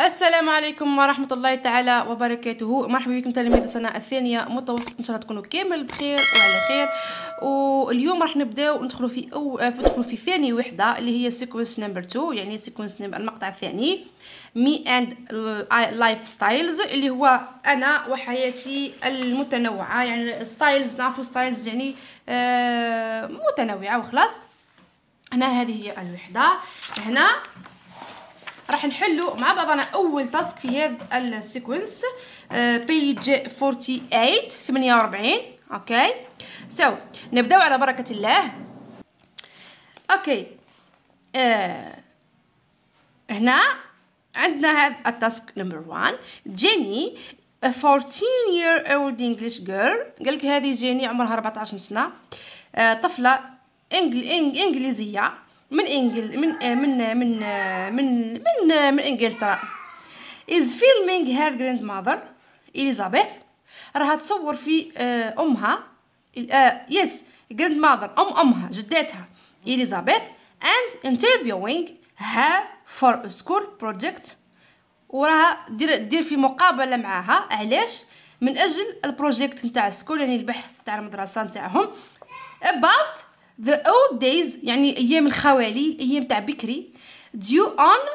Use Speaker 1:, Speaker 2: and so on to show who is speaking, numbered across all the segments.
Speaker 1: السلام عليكم ورحمة الله تعالى وبركاته مرحبا بكم تلاميذ السنة الثانية متوسط إن شاء الله تكونوا كامل بخير وعلى خير واليوم راح نبداو ندخلوا في أو ندخلوا في ثاني وحدة اللي هي سيكونس نمبر 2 يعني سيكونس نمبر المقطع الثاني مي اند لايف ستايلز اللي هو أنا وحياتي المتنوعة يعني ستايلز نعرفوا ستايلز يعني آه، متنوعة وخلاص هنا هذه هي الوحدة هنا راح نحلو مع بعضنا اول تاسك في هذا السيكونس بيج 48 48 اوكي سو نبداو على بركه الله اوكي آه، هنا عندنا هذا التاسك نمبر 1 جيني 14 year old English girl قالك هذه جيني عمرها 14 سنه آه، طفله إنجليزية من انجل من من من من من, من انجلترا از فيلمينغ هير جراند ماذر اليزابيث راها تصور في آه، امها يس جراند ماذر ام امها جداتها اليزابيث اند انترفيوينغ هير فور سكول بروجكت وراها دير دير في مقابله معاها علاش من اجل البروجيكت نتاع السكول يعني البحث نتاع المدرسه نتاعهم about the old days يعني ايام الخوالي الايام تاع بكري due on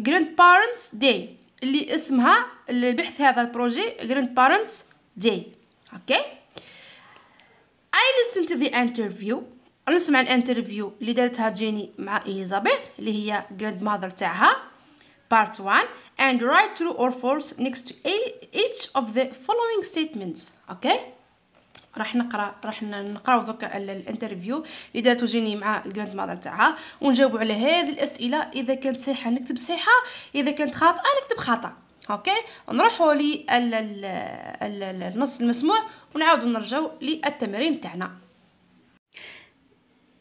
Speaker 1: grandparents day اللي اسمها البحث هذا البروجي grandparents day اوكي okay. I listen to the interview نسمع الانترفيو اللي دارتها جيني مع اليزابيث اللي هي جراند ماذر تاعها part 1 and write true or false next to each of the following statements okay راح نقرا راح نقراو دوكا الانترفيو اللي دارتو جيني مع الجراند ماذر تاعها ونجاوبوا على هذه الاسئله اذا كانت صحيحه نكتب صحيحه اذا كانت خاطئه نكتب خطا اوكي نروحوا للنص المسموع ونعاودوا نرجعوا للتمرين تاعنا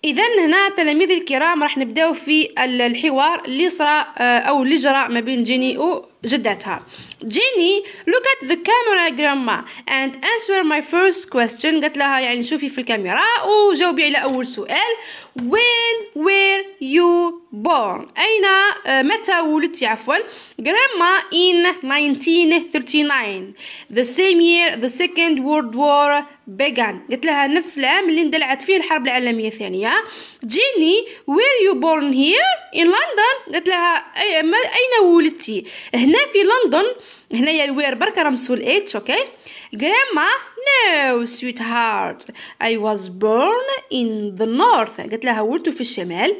Speaker 1: اذا هنا تلاميذ الكرام راح نبداو في الحوار اللي صرا آه، او اللي جرى ما بين جيني وجدتها Jenny, look at the camera grandma and answer my first question قالت لها يعني شوفي في الكاميرا وجاوبي على أول سؤال when were you born أين متى ولدتي عفوا grandma in 1939 the same year the second world war بيغان قلت لها نفس العام اللي اندلعت فيه الحرب العالميه الثانيه جيني وير يو بورن هير ان لندن قلت لها أي ما اين ولدتي هنا في لندن هنايا الوير برك رمسو الاتش اتش اوكي grandma no sweetheart I was born in the north قلت لها ولدت في الشمال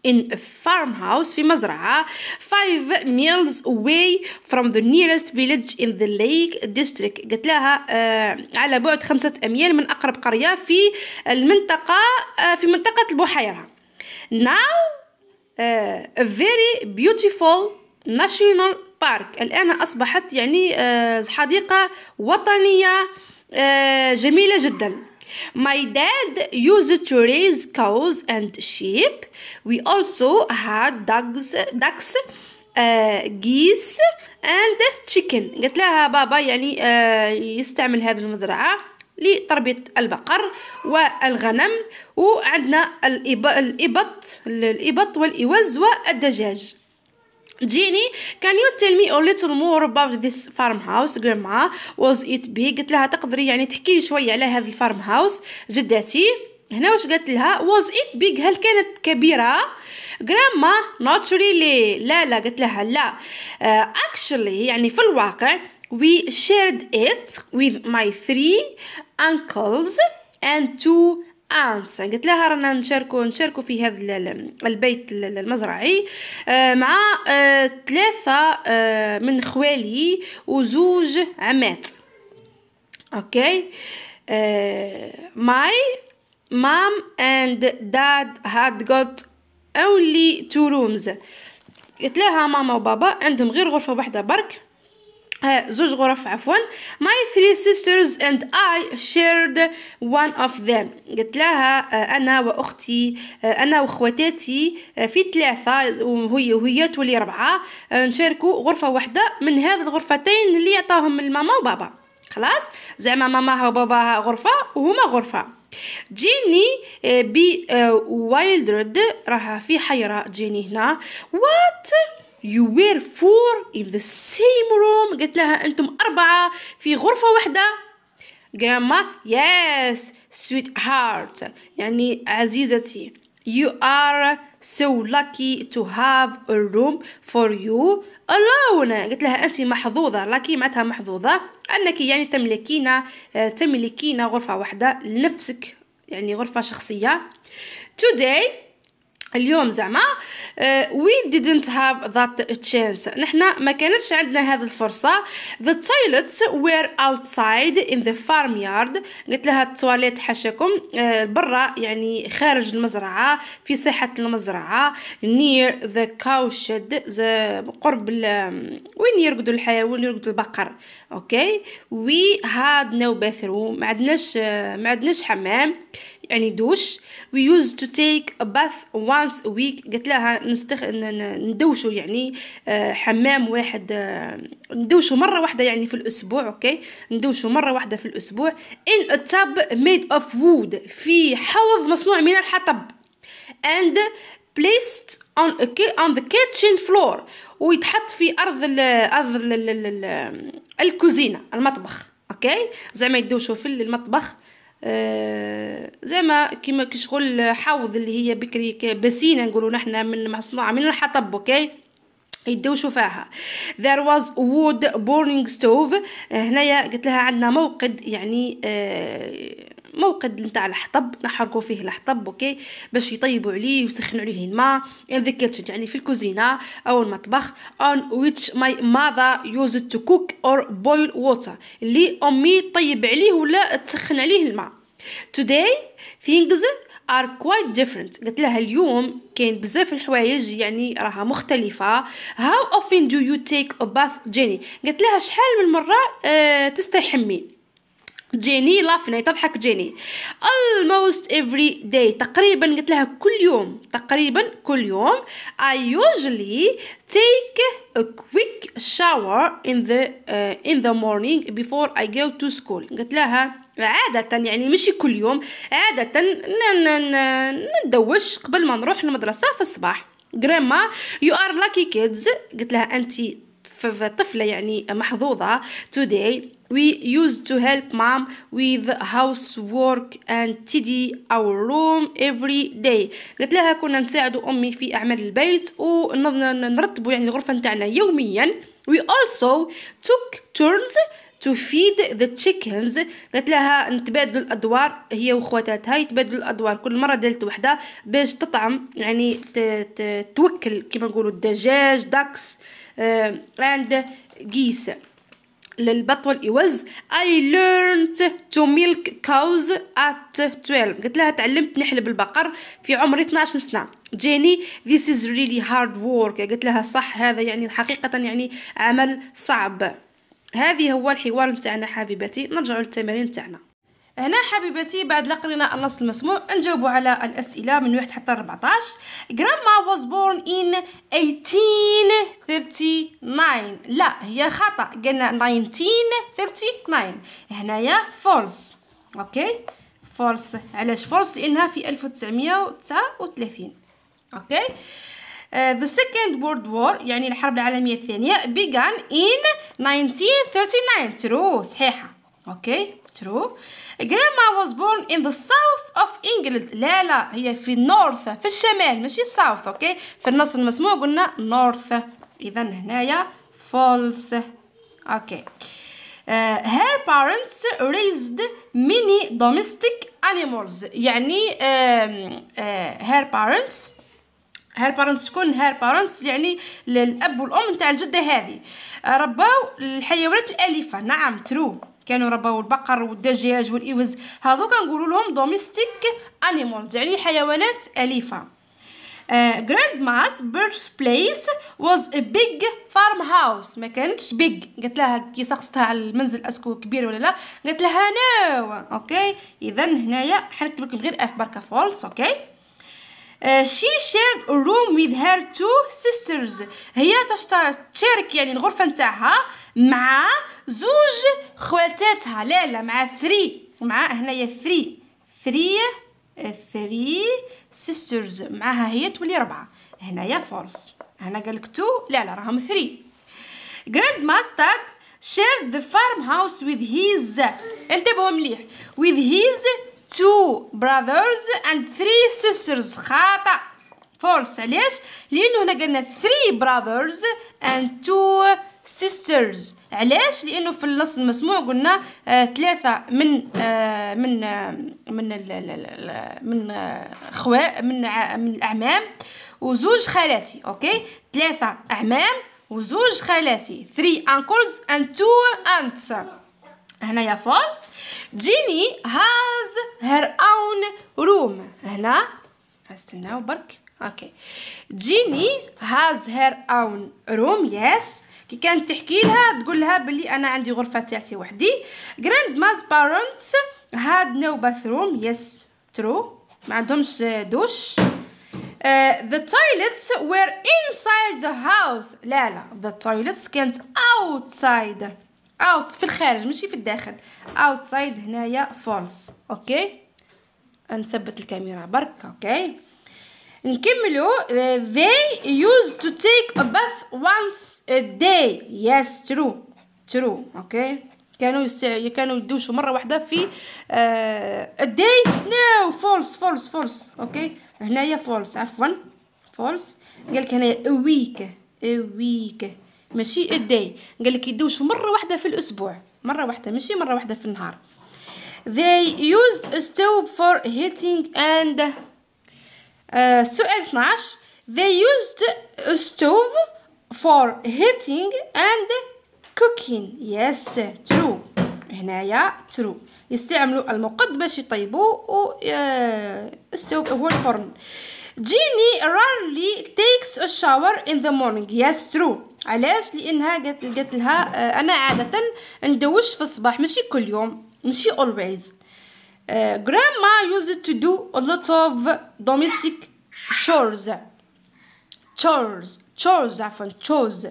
Speaker 1: in a farmhouse في مزرعة five miles away from the nearest village in the lake district قلت لها آه على بعد خمسة أميال من أقرب قرية في المنطقة آه في منطقة البحيرة now آه، a very beautiful national park الآن أصبحت يعني آه حديقة وطنية آه جميلة جداً My dad used to raise cows and sheep. We also had ducks, ducks uh, geese and chicken. قلت لها بابا يعني آه، يستعمل هذه المزرعة لتربية البقر والغنم وعندنا الإبط الإبط والإوز والدجاج جيني كان يو تيل مي اول ليتل مور اباوت ذيس فارم هاوس جراما واز ات بي قلت لها تقدري يعني تحكي لي شويه على هذا الفارم هاوس جدتي هنا واش قالت لها واز ات بيج هل كانت كبيره جراما نوت ريلي لا لا قلت لها لا اكشلي uh, يعني في الواقع وي شيرد ات وذ ماي ثري انكلز اند تو انسا آه، قلت لها رانا نشاركو نشاركو في هذا البيت المزرعي آه، مع آه، ثلاثه من خوالي وزوج عمات اوكي ماي مام اند داد هاد غوت اونلي تو رومز قلت لها ماما وبابا عندهم غير غرفه واحده برك آه، زوج غرف عفوا my three sisters and I shared one of them قلت لها آه، أنا وأختي آه، أنا وأخواتاتي في ثلاثة وهي وهي تولي ربعة نشاركوا غرفة واحدة من هذه الغرفتين اللي يعطاهم الماما وبابا خلاص زعما ماماها وباباها غرفة وهما غرفة جيني بي وايلدرد راها في حيرة جيني هنا وات you were four in the same room قالت لها انتم اربعه في غرفه واحده جراما yes sweetheart يعني عزيزتي you are so lucky to have a room for you alone قلت لها انت محظوظه لاكي معناتها محظوظه انك يعني تملكين آه، تملكين غرفه واحده لنفسك يعني غرفه شخصيه today اليوم زعما وي آه، didn't have that chance نحنا ما كانتش عندنا هذه الفرصه the toilets were outside in the farmyard قلت لها التواليت حاشاكم آه، برا يعني خارج المزرعه في ساحه المزرعه near the cow shed قرب وين يرقدوا الحيوان يرقدوا البقر اوكي وي هاد نو no ما عندناش آه، ما عندناش حمام يعني دوش وي يوز تو تيك ا باث وانس ا ويك قلت لها نستخ... ندوشو يعني آه، حمام واحد آه، ندوشو مرة واحدة يعني في الأسبوع أوكي ندوشو مرة واحدة في الأسبوع ان ا تاب ميد اوف وود في حوض مصنوع من الحطب اند placed on a on the kitchen floor ويتحط في ارض ال ارض ال الكوزينه المطبخ اوكي okay? زعما يدوشوا في المطبخ آه، زعما كيما كشغل حوض اللي هي بكري بسينه نقولوا نحنا من مصنوعه من الحطب اوكي يدوشوا فيها there was wood burning stove آه، هنايا قلت لها عندنا موقد يعني آه موقد نتاع الحطب نحرقوا فيه الحطب اوكي باش يطيبوا عليه ويسخنوا عليه الماء in the kitchen يعني في الكوزينه او المطبخ on which my mother used to cook or boil water اللي امي طيب عليه ولا تسخن عليه الماء today things are quite different قلت لها اليوم كاين بزاف الحوايج يعني راها مختلفه how often do you take a bath jenny قلت لها شحال من مره أه تستحمي جيني لافني تضحك جيني almost every day تقريبا قلت لها كل يوم تقريبا كل يوم I usually take a quick shower in the uh, in the morning before I go to school قلت لها عادة يعني مش كل يوم عادة ندوش قبل ما نروح المدرسة في الصباح grandma you are lucky kids قلت لها انت طفلة يعني محظوظة today We used to help mom with housework and tidy our room every day قلت لها كنا نساعد امي في اعمال البيت ونرتبوا يعني الغرفه نتاعنا يوميا we also took turns to feed the chickens قالت لها نتبادل الادوار هي وخواتاتها يتبادلوا الادوار كل مره دالت وحده باش تطعم يعني توكل كما نقولوا الدجاج داكس اند uh, جيس للبط والاوز I learned to milk cows at 12 قلت لها تعلمت نحلب البقر في عمر 12 سنه جيني this is really hard work قلت لها صح هذا يعني حقيقه يعني عمل صعب هذه هو الحوار نتاعنا حبيبتي نرجع للتمارين نتاعنا هنا حبيبتي بعد لقرينا النص المسموع نجاوبوا على الاسئله من واحد حتى 14 جراما واز بورن ان 1839 لا هي خطا قلنا 1939 هنايا فولس اوكي فولس علاش فولس لانها في 1939 اوكي ذا سكند وورلد وور يعني الحرب العالمية الثانية began in 1939 ترو صحيحة اوكي okay. ترو جراما واز بورن ان ذا ساوث اوف England لا لا هي في نورث في الشمال ماشي ساوث اوكي في النص المسموع قلنا نورث اذا هنايا فولس اوكي Uh, her parents raised many domestic animals يعني uh, uh, her parents her parents كون her parents يعني الاب والام نتاع الجده هذه uh, رباو الحيوانات الاليفه نعم ترو كانوا رباو البقر والدجاج والاوز هذو كنقولوا لهم دوميستيك انيمولز يعني حيوانات اليفه بيرث بليس واز ا بيج فارم هاوس ما كانتش بيج قلت لها كي سقستها على المنزل اسكو كبير ولا لا قلت لها نو اوكي اذا هنايا حنكتب لكم غير اف بركه فولس اوكي شي شيرد روم ويذ هير تو سيسترز هي تشارك يعني الغرفه نتاعها مع زوج خواتاتها لا لا مع ثري مع هنايا ثري ثري ثري سيسترز معاها هي تولي ربعه هنايا فورس هنا قالك تو لا لا راهم ثري جراند ماستر ذا فارم هاوس with هيز انتبهوا مليح ويذ هيز two brothers and three sisters خطأ فورس علاش لانه هنا قالنا three brothers and two sisters علاش لانه في النص المسموع قلنا آه ثلاثه من آه من آه من الـ الـ الـ من آه، اخوه من آه، من الاعمام وزوج خالاتي اوكي ثلاثه اعمام وزوج خالاتي three uncles and two aunts هنايا فولس جيني هاز هير اون روم هنا استناو برك اوكي جيني هاز هير اون روم يس كي كانت تحكي لها تقول لها بلي انا عندي غرفه تاعتي وحدي جراند ماز بارنتس هاد نو باثروم يس ترو ما عندهمش دوش Uh, the toilets were inside the house لا لا the toilets كانت outside اوت في الخارج ماشي في الداخل اوتسايد هنايا فولس اوكي نثبت الكاميرا برك اوكي نكملو they used to take a bath once a day yes true true اوكي كانوا كانوا يدوشوا مره واحده في آه، a day no false false false اوكي هنايا false عفوا false قالك هنايا a week a week ماشي اداي قال لك يدوش مره واحده في الاسبوع مره واحده ماشي مره واحده في النهار they used a stove for heating and uh, سؤال 12 they used a stove for heating and cooking yes true هنايا true يستعملوا المقد باش يطيبوا و استوب هو الفرن جيني rarely takes a shower in the morning yes true علاش لانها قالت قالت لها انا عاده ندوش في الصباح ماشي كل يوم ماشي always grandma used to do a lot of domestic chores chores chores عفوا chores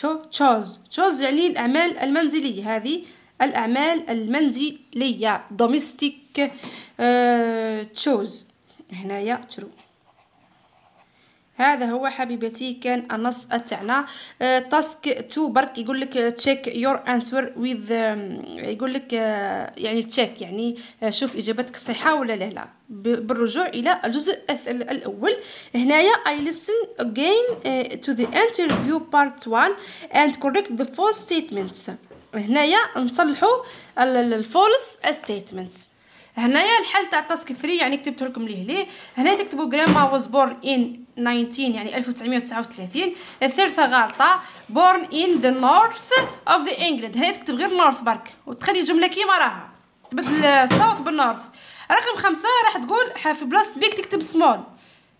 Speaker 1: chores chores يعني الاعمال المنزليه هذه الاعمال المنزليه domestic chores هنايا true هذا هو حبيبتي كان النص تاعنا تاسك آه، تو برك يقول لك تشيك يور انسور ويز يقول لك آه، يعني تشيك يعني آه، شوف اجابتك صحيحه ولا لا لا بالرجوع الى الجزء الاول هنايا I listen again to the interview part 1 and correct the false statements هنايا نصلحوا الفولس statements هنايا الحل تاع تاسك 3 يعني كتبته لكم ليه ليه هنا تكتبوا جراما واز بورن ان 19 يعني 1939 الثالثه غلطه بورن ان ذا نورث اوف ذا انجلند هنا تكتب غير نورث برك وتخلي الجمله كيما راها تبدل ساوث بالنورث رقم خمسة راح تقول في بلاصة بيك تكتب سمول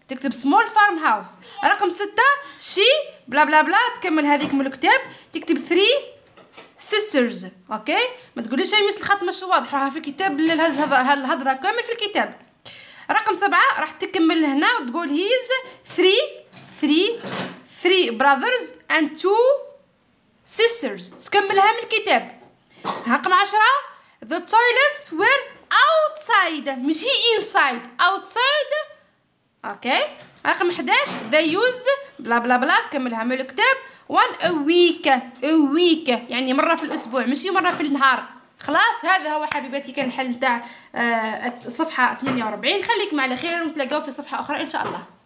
Speaker 1: تكتب سمول فارم هاوس رقم ستة شي بلا بلا بلا تكمل هذيك من الكتاب تكتب ثري سيسترز اوكي ما تقوليش هي مثل الخط مش واضح راها في الكتاب الهضره كامل في الكتاب رقم سبعة راح تكمل هنا وتقول هيز ثري ثري ثري براذرز اند تو سيسترز تكملها من الكتاب رقم عشرة the وير اوتسايد مش ماشي انسايد اوتسايد اوكي رقم 11 ذا يوز بلا بلا بلا تكملها من الكتاب وان ويك ويك يعني مره في الاسبوع ماشي مره في النهار خلاص هذا هو حبيباتي كان الحل تاع آه، الصفحه 48 خليك مع على خير ونتلاقاو في صفحه اخرى ان شاء الله